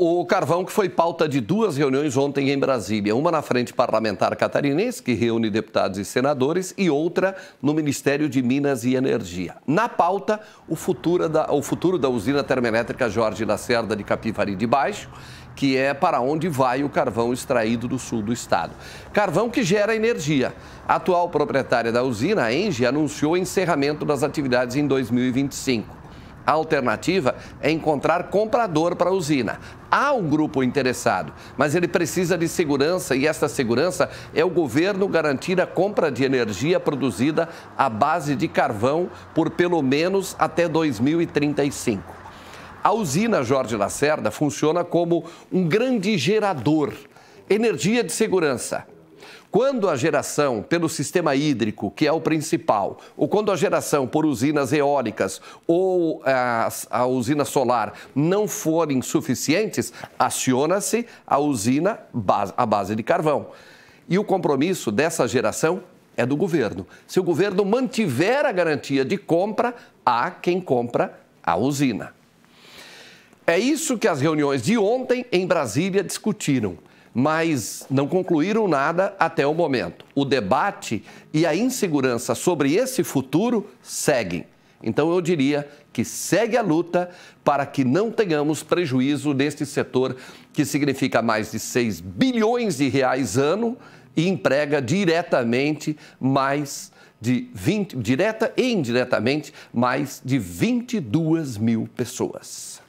O carvão que foi pauta de duas reuniões ontem em Brasília, uma na Frente Parlamentar Catarinense, que reúne deputados e senadores, e outra no Ministério de Minas e Energia. Na pauta, o futuro da, o futuro da usina termoelétrica Jorge Lacerda de Capivari de Baixo, que é para onde vai o carvão extraído do sul do estado. Carvão que gera energia. A atual proprietária da usina, a Engie, anunciou o encerramento das atividades em 2025. A alternativa é encontrar comprador para a usina. Há um grupo interessado, mas ele precisa de segurança e essa segurança é o governo garantir a compra de energia produzida à base de carvão por pelo menos até 2035. A usina Jorge Lacerda funciona como um grande gerador, energia de segurança quando a geração pelo sistema hídrico, que é o principal, ou quando a geração por usinas eólicas ou a, a usina solar não forem suficientes, aciona-se a usina base, à base de carvão. E o compromisso dessa geração é do governo. Se o governo mantiver a garantia de compra, há quem compra a usina. É isso que as reuniões de ontem em Brasília discutiram mas não concluíram nada até o momento. O debate e a insegurança sobre esse futuro seguem. Então eu diria que segue a luta para que não tenhamos prejuízo neste setor que significa mais de 6 bilhões de reais ano e emprega diretamente mais de 20, direta e indiretamente mais de 22 mil pessoas.